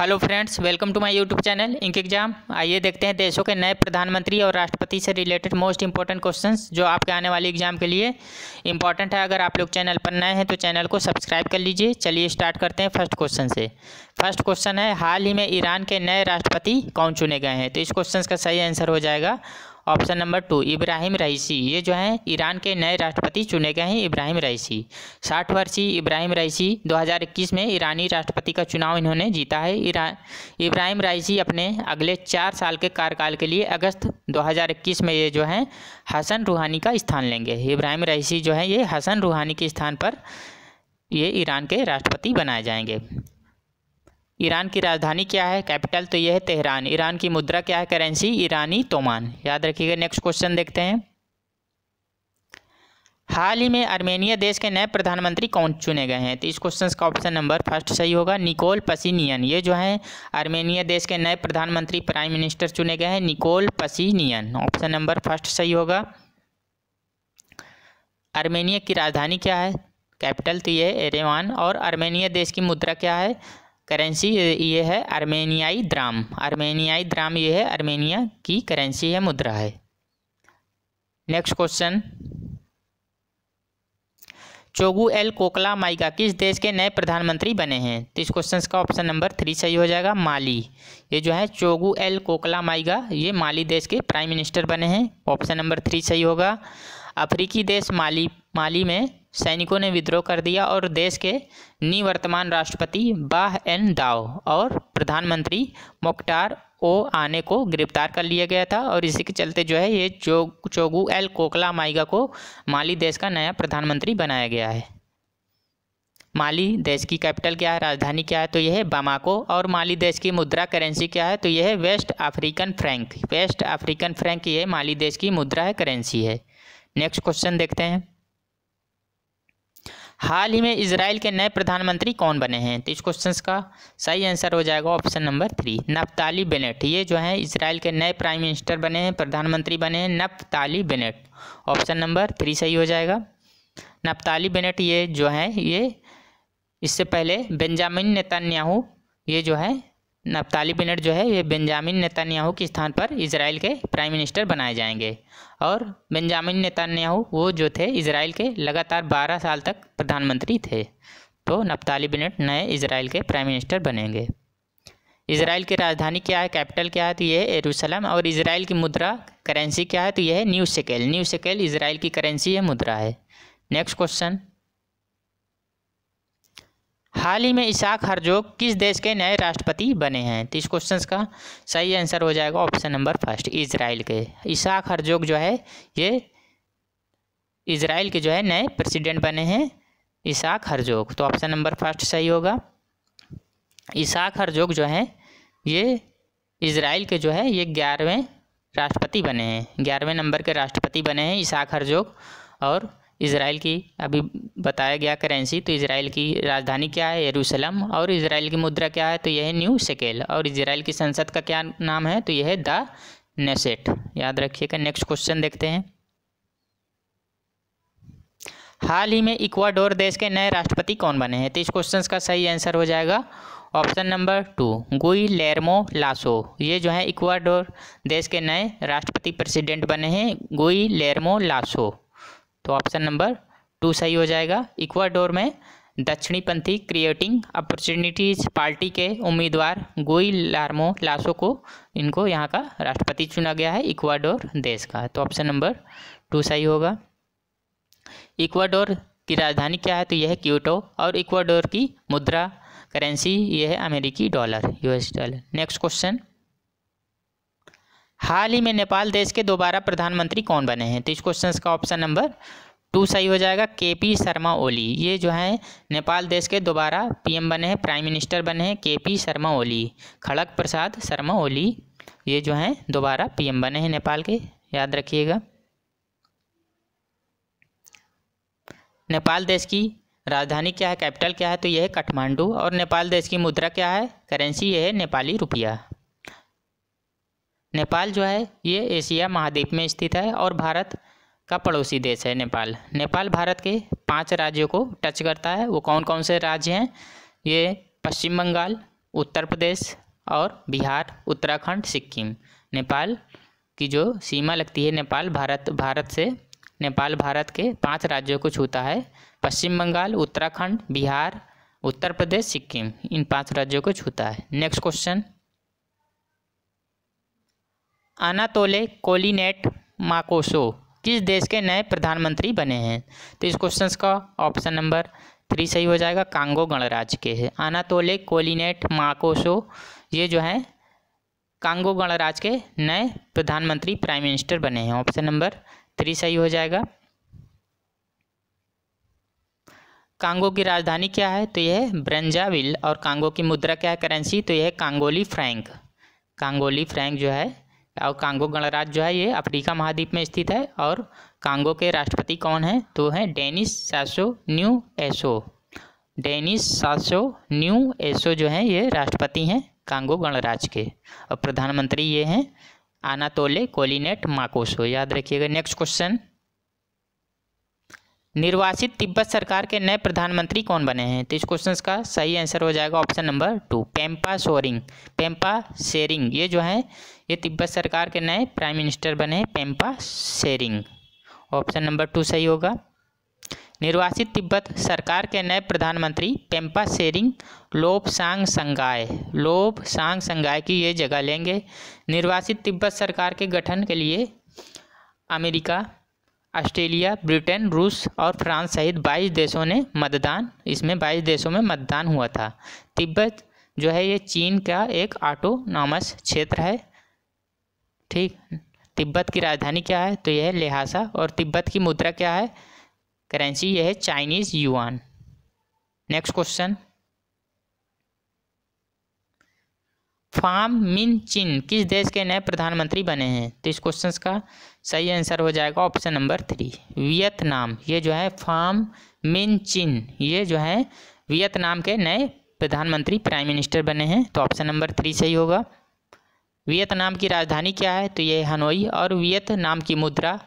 hello friends welcome to my YouTube channel ink exam आइए देखते हैं देशों के नए प्रधानमंत्री और राष्ट्रपति से रिलेटेड मोस्ट इंपॉर्टेंट क्वेश्चंस जो आपके आने वाले एग्जाम के लिए इंपॉर्टेंट है अगर आप लोग चैनल पर नए हैं तो चैनल को सब्सक्राइब कर लीजिए चलिए स्टार्ट करते हैं फर्स्ट क्वेश्चन से फर्स्ट क्वेश्चन है हाल ही में ईरान के नए राष्ट्रपति कौन चुने गए हैं तो इस क्वेश्चन का सही आंसर हो जाएगा option number two Ebrahim Raisi ये जो है ईरान के नए राष्ट्रपति चुने गए हैं इब्राहिम रईसी साठ वर्षीय इब्राहिम रईसी 2021 में ईरानी राष्ट्रपति का चुनाव इन्होंने जीता है इब्राहिम रईसी अपने अगले चार साल के कार्यकाल के लिए अगस्त 2021 में ये जो है हसन रूहानी का स्थान लेंगे इब्राहिम रईसी जो है ये हसन रूहानी के स्थान पर ये ईरान के राष्ट्रपति बनाए जाएंगे ईरान की राजधानी क्या है कैपिटल तो यह है तेहरान ईरान की मुद्रा क्या है करेंसी ईरानी तोमान याद रखिएगा नेक्स्ट क्वेश्चन देखते हैं हाल ही में आर्मेनिया देश के नए प्रधानमंत्री कौन चुने गए हैं तो इस क्वेश्चन का ऑप्शन नंबर फर्स्ट सही होगा निकोल पसीनियन ये जो है आर्मेनिया देश के नए प्रधानमंत्री प्राइम मिनिस्टर चुने गए हैं Nikol Pashinyan option number first सही होगा आर्मेनिया की राजधानी क्या है कैपिटल तो ये एरेवान और आर्मेनिया देश की मुद्रा क्या है करेंसी ये है आर्मेनियाई द्राम आर्मेनियाई द्राम ये है आर्मेनिया की करेंसी है मुद्रा है next question Choguel Kokalla Maiga किस देश के नए प्रधानमंत्री बने हैं तो इस क्वेश्चन का ऑप्शन नंबर थ्री सही हो जाएगा माली ये जो है चोगू एल कोकला माइगा ये माली देश के प्राइम मिनिस्टर बने हैं ऑप्शन नंबर थ्री सही होगा अफ्रीकी देश माली माली में सैनिकों ने विद्रोह कर दिया और देश के निवर्तमान राष्ट्रपति बाह एन दाओ और प्रधानमंत्री मोक्टार ओ आने को गिरफ्तार कर लिया गया था और इसी के चलते जो है ये चो चोगू एल कोकला माइगा को माली देश का नया प्रधानमंत्री बनाया गया है माली देश की कैपिटल क्या है राजधानी क्या है तो यह है बामाको और माली देश की मुद्रा करेंसी क्या है तो यह है West African franc West African franc ये माली देश की मुद्रा है करेंसी है नेक्स्ट क्वेश्चन देखते हैं हाल ही में इसराइल के नए प्रधानमंत्री कौन बने हैं तो इस क्वेश्चन का सही आंसर हो जाएगा option number three Naftali Bennett ये जो है इसराइल के नए प्राइम मिनिस्टर बने हैं प्रधानमंत्री बने हैं Naftali Bennett option number three सही हो जाएगा नफ्ताली बेनेट ये जो है ये इससे पहले बेंजामिन नेतान्याहू ये जो है नफ्ताली बिनट जो है ये बेंजामिन नेतान्याहू के स्थान पर इसराइल के प्राइम मिनिस्टर बनाए जाएंगे और बेंजामिन नेतान्याहू वो जो थे इसराइल के लगातार बारह साल तक प्रधानमंत्री थे तो नफ्ताली बिनट नए इसराइल के प्राइम मिनिस्टर बनेंगे इसराइल की राजधानी क्या है कैपिटल क्या है तो यह है एरूसलम और इसराइल की मुद्रा करेंसी क्या है तो यह है new shekel new shekel Israel की करेंसी है मुद्रा है नेक्स्ट क्वेश्चन हाल ही में इसाक हरजोग किस देश के नए राष्ट्रपति बने हैं तो इस क्वेश्चन का सही आंसर हो जाएगा ऑप्शन नंबर फर्स्ट इसराइल के इसाक हरजोग जो है ये इसराइल के जो है नए प्रेसिडेंट बने हैं इसाक हरजोग तो ऑप्शन नंबर फर्स्ट सही होगा इसाक हरजोग जो है ये इसराइल के जो है ये ग्यारहवें राष्ट्रपति बने हैं ग्यारहवें नंबर के राष्ट्रपति बने हैं इसाक हरजोग और इसराइल की अभी बताया गया करेंसी तो इसराइल की राजधानी क्या है यरूशलम और इसराइल की मुद्रा क्या है तो यह है न्यू सेकेल और इसराइल की संसद का क्या नाम है तो यह है द नेसेट याद रखिएगा नेक्स्ट क्वेश्चन देखते हैं हाल ही में इक्वाडोर देश के नए राष्ट्रपति कौन बने हैं तो इस क्वेश्चन का सही आंसर हो जाएगा ऑप्शन नंबर टू गुई लेरमो लासो ये जो है इक्वाडोर देश के नए राष्ट्रपति प्रेसिडेंट बने हैं गुई लेरमो लासो तो ऑप्शन नंबर टू सही हो जाएगा इक्वाडोर में दक्षिणी पंथी क्रिएटिंग अपॉर्चुनिटीज पार्टी के उम्मीदवार गोई लार्मो लासो को इनको यहाँ का राष्ट्रपति चुना गया है इक्वाडोर देश का तो ऑप्शन नंबर टू सही होगा इक्वाडोर की राजधानी क्या है तो यह है क्यूटो और इक्वाडोर की मुद्रा करेंसी यह है अमेरिकी dollar US dollar next question हाल ही में नेपाल देश के दोबारा प्रधानमंत्री कौन बने हैं तो इस क्वेश्चन का ऑप्शन नंबर टू सही हो जाएगा के पी शर्मा ओली ये जो है नेपाल देश के दोबारा पीएम बने हैं प्राइम मिनिस्टर बने हैं के पी शर्मा ओली खड़क प्रसाद शर्मा ओली ये जो हैं दोबारा पीएम बने हैं नेपाल के याद रखिएगा नेपाल देश की राजधानी क्या है कैपिटल क्या है तो यह है काठमांडू और नेपाल देश की मुद्रा क्या है करेंसी यह है नेपाली रुपया नेपाल जो है ये एशिया महाद्वीप में स्थित है और भारत का पड़ोसी देश है नेपाल नेपाल भारत के पांच राज्यों को टच करता है वो कौन कौन से राज्य हैं ये पश्चिम बंगाल उत्तर प्रदेश और बिहार उत्तराखंड सिक्किम नेपाल की जो सीमा लगती है नेपाल भारत भारत से नेपाल भारत के पांच राज्यों को छूता है पश्चिम बंगाल उत्तराखंड बिहार उत्तर प्रदेश सिक्किम इन पांच राज्यों को छूता है नेक्स्ट क्वेश्चन अनातोले कोलिनेट माकोसो किस देश के नए प्रधानमंत्री बने हैं तो इस क्वेश्चन का ऑप्शन नंबर थ्री सही हो जाएगा कांगो गणराज्य के है अनातोले कोलिनेट माकोसो ये जो है कांगो गणराज्य के नए प्रधानमंत्री प्राइम मिनिस्टर बने हैं ऑप्शन नंबर थ्री सही हो जाएगा कांगो की राजधानी क्या है तो यह ब्रंजाविल और कांगो की मुद्रा क्या है करेंसी तो यह कांगोली फ्रैंक कांगोली फ्रैंक जो है और कांगो गणराज्य जो है ये अफ्रीका महाद्वीप में स्थित है और कांगो के राष्ट्रपति कौन हैं तो हैं Denis Sassou Nguesso Denis Sassou Nguesso जो हैं ये राष्ट्रपति हैं कांगो गणराज्य के और प्रधानमंत्री ये हैं आनातोले कोलिनेट माकोसो याद रखिएगा नेक्स्ट क्वेश्चन निर्वासित तिब्बत सरकार के नए प्रधानमंत्री कौन बने हैं तो इस क्वेश्चन का सही आंसर हो जाएगा option number two Penpa Tsering Penpa Tsering ये जो है ये तिब्बत सरकार के नए प्राइम मिनिस्टर बने हैं Penpa Tsering option number two सही होगा निर्वासित तिब्बत सरकार के नए प्रधानमंत्री पेम्पा शेरिंग लोभ सांग संगाय लोभ सांग संगाय की ये जगह लेंगे निर्वासित तिब्बत सरकार के गठन के लिए अमेरिका ऑस्ट्रेलिया ब्रिटेन रूस और फ्रांस सहित 22 देशों ने मतदान इसमें 22 देशों में मतदान हुआ था तिब्बत जो है ये चीन का एक ऑटोनॉमस क्षेत्र है ठीक तिब्बत की राजधानी क्या है तो यह है लिहासा और तिब्बत की मुद्रा क्या है करेंसी यह है Chinese yuan next question Pham Minh Chinh किस देश के नए प्रधानमंत्री बने हैं तो इस क्वेश्चन का सही आंसर हो जाएगा ऑप्शन नंबर थ्री वियतनाम ये जो है फाम मिन चिन ये जो है वियतनाम के नए प्रधानमंत्री प्राइम मिनिस्टर बने हैं तो ऑप्शन नंबर थ्री सही होगा वियतनाम की राजधानी क्या है तो ये हनोई और वियतनाम की मुद्रा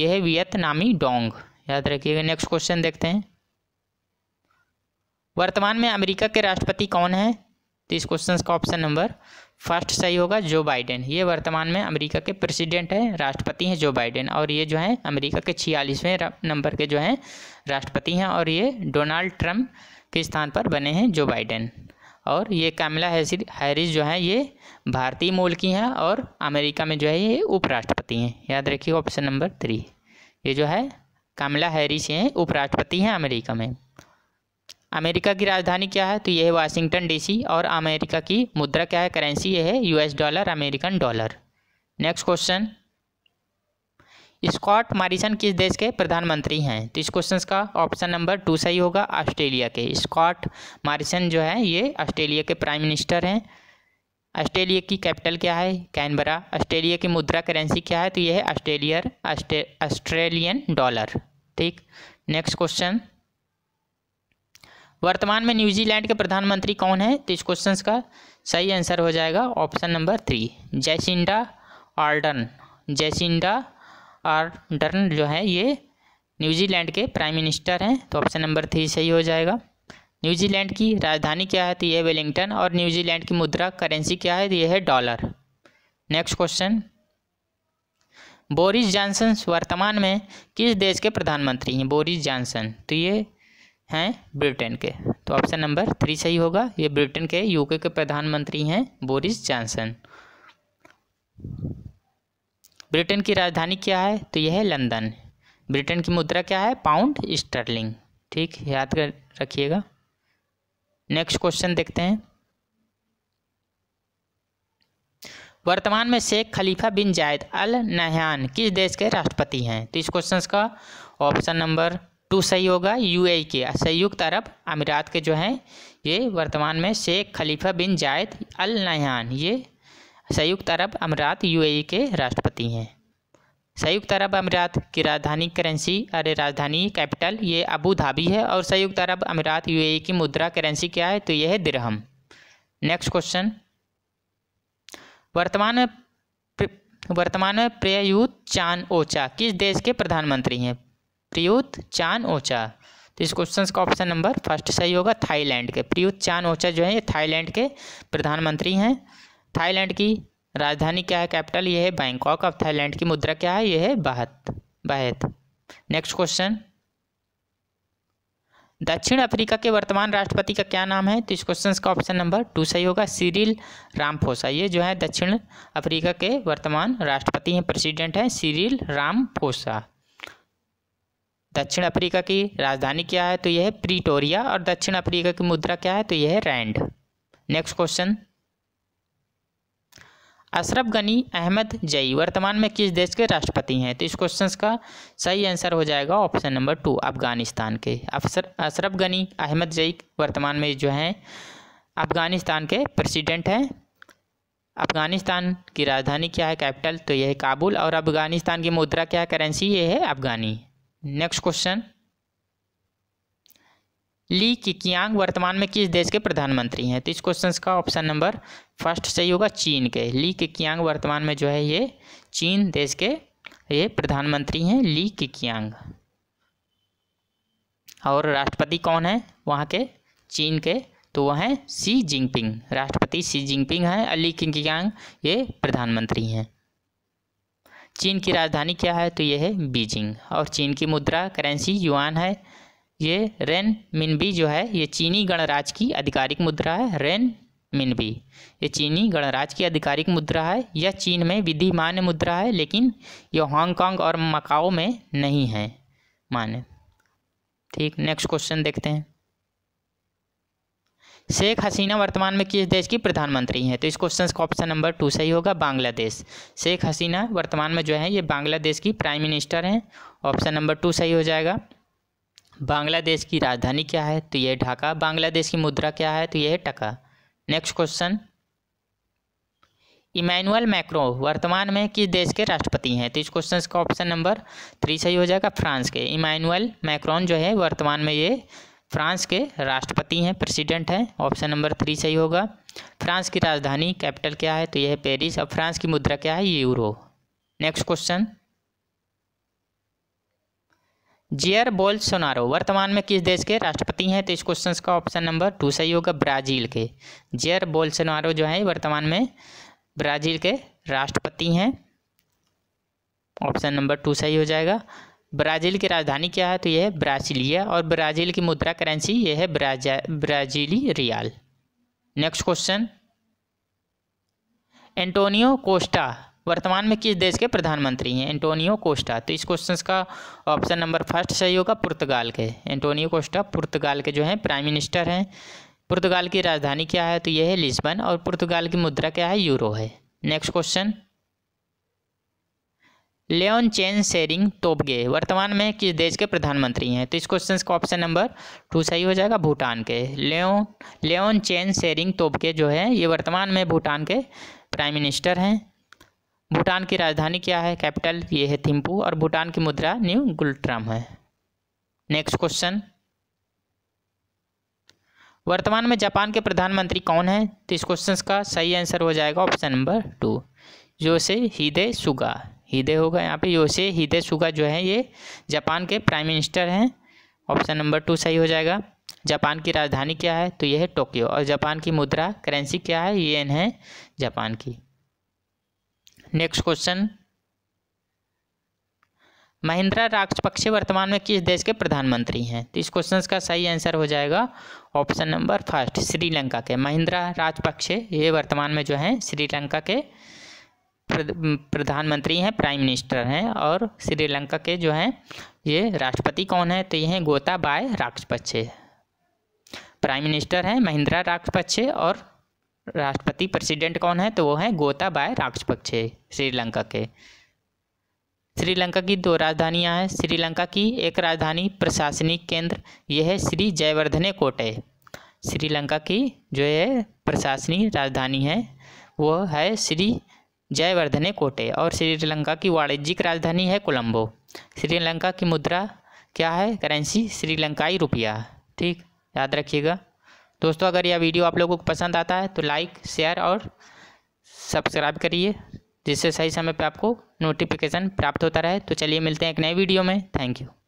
ये है वियतनामी डोंग याद रखिएगा नेक्स्ट क्वेश्चन देखते हैं वर्तमान में अमेरिका के राष्ट्रपति कौन है तो इस क्वेश्चन का ऑप्शन नंबर फर्स्ट सही होगा जो बाइडेन ये वर्तमान में अमेरिका के प्रेसिडेंट हैं राष्ट्रपति हैं जो बाइडेन और ये जो हैं अमेरिका के छियालीसवें नंबर के जो हैं राष्ट्रपति हैं और ये डोनाल्ड ट्रम्प के स्थान पर बने हैं जो बाइडेन और ये कैमला हैरिस जो है ये भारतीय मूल की हैं और अमेरिका में जो है ये उपराष्ट्रपति हैं याद रखिए ऑप्शन नंबर थ्री ये जो है कमला हैरिस हैं उपराष्ट्रपति हैं अमेरिका में अमेरिका की राजधानी क्या है तो यह है वाशिंगटन डीसी और अमेरिका की मुद्रा क्या है करेंसी यह है US dollar American dollar next question Scott Morrison किस देश के प्रधानमंत्री हैं तो इस क्वेश्चन का ऑप्शन नंबर टू सही होगा ऑस्ट्रेलिया के स्कॉट मॉरिसन जो है ये ऑस्ट्रेलिया के प्राइम मिनिस्टर हैं ऑस्ट्रेलिया की कैपिटल क्या है कैनबरा ऑस्ट्रेलिया की मुद्रा करेंसी क्या है तो यह है ऑस्ट्रेलियर ऑस्ट्रेलियन डॉलर ठीक नेक्स्ट क्वेश्चन वर्तमान में न्यूजीलैंड के प्रधानमंत्री कौन है तो इस क्वेश्चन का सही आंसर हो जाएगा option number three Jacinda Ardern Jacinda Ardern जो है ये न्यूजीलैंड के प्राइम मिनिस्टर हैं तो ऑप्शन नंबर थ्री सही हो जाएगा न्यूजीलैंड की राजधानी क्या है तो यह वेलिंगटन और न्यूजीलैंड की मुद्रा करेंसी क्या है तो यह है dollar next question Boris Johnson वर्तमान में किस देश के प्रधानमंत्री हैं बोरिस जॉनसन तो ये हैं ब्रिटेन के तो ऑप्शन नंबर थ्री सही होगा ये ब्रिटेन के यूके के प्रधानमंत्री हैं बोरिस जॉनसन ब्रिटेन की राजधानी क्या है तो यह है लंदन ब्रिटेन की मुद्रा क्या है पाउंड स्टर्लिंग ठीक याद कर रखिएगा नेक्स्ट क्वेश्चन देखते हैं वर्तमान में शेख खलीफा बिन जायद अल नहान किस देश के राष्ट्रपति हैं तो इस क्वेश्चन का ऑप्शन नंबर टू सही होगा यूएई e के संयुक्त अरब अमीरात के जो हैं ये वर्तमान में शेख खलीफा बिन जायद अल नहान ये संयुक्त अरब अमीरात यूएई e के राष्ट्रपति हैं संयुक्त अरब अमीरात की राजधानी करेंसी अरे राजधानी कैपिटल ये अबू धाबी है और संयुक्त अरब अमीरात यूएई e की मुद्रा करेंसी क्या है तो यह है दिरहम नेक्स्ट क्वेश्चन वर्तमान में वर्तमान में प्रयुत चान ओचा किस देश के प्रधानमंत्री हैं प्रयुत चान ओचा तो इस क्वेश्चन का ऑप्शन नंबर फर्स्ट सही होगा थाईलैंड के प्रयुत चान ओचा जो है ये थाईलैंड के प्रधानमंत्री हैं थाईलैंड की राजधानी क्या है कैपिटल ये है बैंकॉक अब थाईलैंड की मुद्रा क्या है ये है बाहत बाहत नेक्स्ट क्वेश्चन दक्षिण अफ्रीका के वर्तमान राष्ट्रपति का क्या नाम है तो इस क्वेश्चन का ऑप्शन नंबर टू सही होगा सीरिल रामफोसा ये जो है दक्षिण अफ्रीका के वर्तमान राष्ट्रपति हैं प्रेसिडेंट हैं सीरिल रामफोसा दक्षिण अफ्रीका की राजधानी क्या है तो यह है प्रीटोरिया और दक्षिण अफ्रीका की मुद्रा क्या है तो यह है rand next question Ashraf Ghani Ahmadzai वर्तमान में किस देश के राष्ट्रपति हैं तो इस क्वेश्चन का सही आंसर हो जाएगा ऑप्शन नंबर टू अफगानिस्तान के अशरफ गनी अहमद जई वर्तमान में जो हैं अफगानिस्तान के प्रेसिडेंट हैं अफगानिस्तान की राजधानी क्या है कैपिटल तो यह है काबुल और अफगानिस्तान की मुद्रा क्या है करेंसी ये है अफगानी नेक्स्ट क्वेश्चन ली किकियांग वर्तमान में किस देश के प्रधानमंत्री हैं तो इस क्वेश्चन का ऑप्शन नंबर फर्स्ट सही होगा चीन के ली किकियांग वर्तमान में जो है ये चीन देश के ये प्रधानमंत्री हैं ली किकियांग और राष्ट्रपति कौन है वहाँ के चीन के तो वह हैं सी जिनपिंग राष्ट्रपति सी जिनपिंग हैं अली किंग ये प्रधानमंत्री हैं चीन की राजधानी क्या है तो यह है बीजिंग और चीन की मुद्रा करेंसी युआन है ये रेन मिनबी जो है ये चीनी गणराज्य की आधिकारिक मुद्रा है रेन मिनबी ये चीनी गणराज्य की आधिकारिक मुद्रा है यह चीन में विधिमान्य मुद्रा है लेकिन यह हांगकांग और मकाओ में नहीं है मान्य ठीक नेक्स्ट क्वेश्चन देखते हैं शेख हसीना वर्तमान में किस देश की प्रधानमंत्री हैं तो इस क्वेश्चन का ऑप्शन नंबर टू सही होगा बांग्लादेश शेख हसीना वर्तमान में जो है ये बांग्लादेश की प्राइम मिनिस्टर हैं ऑप्शन नंबर टू सही हो जाएगा बांग्लादेश की राजधानी क्या है तो यह ढाका बांग्लादेश की मुद्रा क्या है तो यह है टका नेक्स्ट क्वेश्चन इमैनुअल मैक्रो वर्तमान में किस देश के राष्ट्रपति हैं तो इस क्वेश्चन का ऑप्शन नंबर थ्री सही हो जाएगा फ्रांस के इमैनुअल मैक्रोन जो है वर्तमान में ये फ्रांस के राष्ट्रपति हैं प्रेसिडेंट हैं ऑप्शन नंबर थ्री सही होगा फ्रांस की राजधानी कैपिटल क्या है तो यह है पेरिस और फ्रांस की मुद्रा क्या है यूरो नेक्स्ट क्वेश्चन जियर बोल सोनारो वर्तमान में किस देश के राष्ट्रपति हैं तो इस क्वेश्चन का ऑप्शन नंबर टू सही होगा ब्राज़ील के जियर बोल सोनारो जो है वर्तमान में ब्राज़ील के राष्ट्रपति हैं ऑप्शन नंबर टू सही हो जाएगा ब्राज़ील की राजधानी क्या है तो यह है ब्राजीलिया और ब्राज़ील की मुद्रा करेंसी यह है ब्राजा ब्राज़ीली real next question Antonio Costa वर्तमान में किस देश के प्रधानमंत्री हैं एंटोनियो कोस्टा तो इस क्वेश्चन का ऑप्शन नंबर फर्स्ट सही होगा पुर्तगाल के एंटोनियो कोस्टा पुर्तगाल के जो हैं प्राइम मिनिस्टर हैं पुर्तगाल की राजधानी क्या है तो यह है लिस्बन और पुर्तगाल की मुद्रा क्या है यूरो है next question Lyonchen Tshering Tobgay वर्तमान में किस देश के प्रधानमंत्री हैं तो इस क्वेश्चन का ऑप्शन नंबर टू सही हो जाएगा भूटान के लेन लेन चेन शेरिंग तोबगे जो है ये वर्तमान में भूटान के प्राइम मिनिस्टर हैं भूटान की राजधानी क्या है कैपिटल ये है थिम्पू और भूटान की मुद्रा न्यू गुलट्राम है नेक्स्ट क्वेश्चन वर्तमान में जापान के प्रधानमंत्री कौन है तो इस क्वेश्चन का सही आंसर हो जाएगा ऑप्शन नंबर टू से हिदे सुगा हिदे होगा यहाँ पे योसे हिदे सुगा जो है ये जापान के प्राइम मिनिस्टर हैं ऑप्शन नंबर टू सही हो जाएगा जापान की राजधानी क्या है तो यह है टोक्यो और जापान की मुद्रा करेंसी क्या है ये है जापान की नेक्स्ट क्वेश्चन महिंद्रा राजपक्षे वर्तमान में किस देश के प्रधानमंत्री हैं तो इस क्वेश्चन का सही आंसर हो जाएगा ऑप्शन नंबर फर्स्ट श्रीलंका के महिंद्रा राजपक्षे ये वर्तमान में जो हैं श्रीलंका के प्रधानमंत्री हैं प्राइम मिनिस्टर हैं और श्रीलंका के जो हैं ये राष्ट्रपति कौन है तो ये हैं गोताबाय राक्षपक्षे प्राइम मिनिस्टर हैं महिंद्रा राक्षपक्षे और राष्ट्रपति प्रेसिडेंट कौन है तो वो हैं गोताबाय राक्षपक्षे श्रीलंका के श्रीलंका की दो राजधानियां हैं श्रीलंका की एक राजधानी प्रशासनिक केंद्र यह है श्री जयवर्धने कोटे श्रीलंका की जो है प्रशासनिक राजधानी है वो है श्री जयवर्धने कोटे और श्रीलंका की वाणिज्यिक राजधानी है कोलंबो श्रीलंका की मुद्रा क्या है करेंसी श्रीलंकाई रुपया ठीक याद रखिएगा दोस्तों अगर यह वीडियो आप लोगों को पसंद आता है तो लाइक शेयर और सब्सक्राइब करिए जिससे सही समय पर आपको नोटिफिकेशन प्राप्त होता रहे तो चलिए मिलते हैं एक नए वीडियो में थैंक यू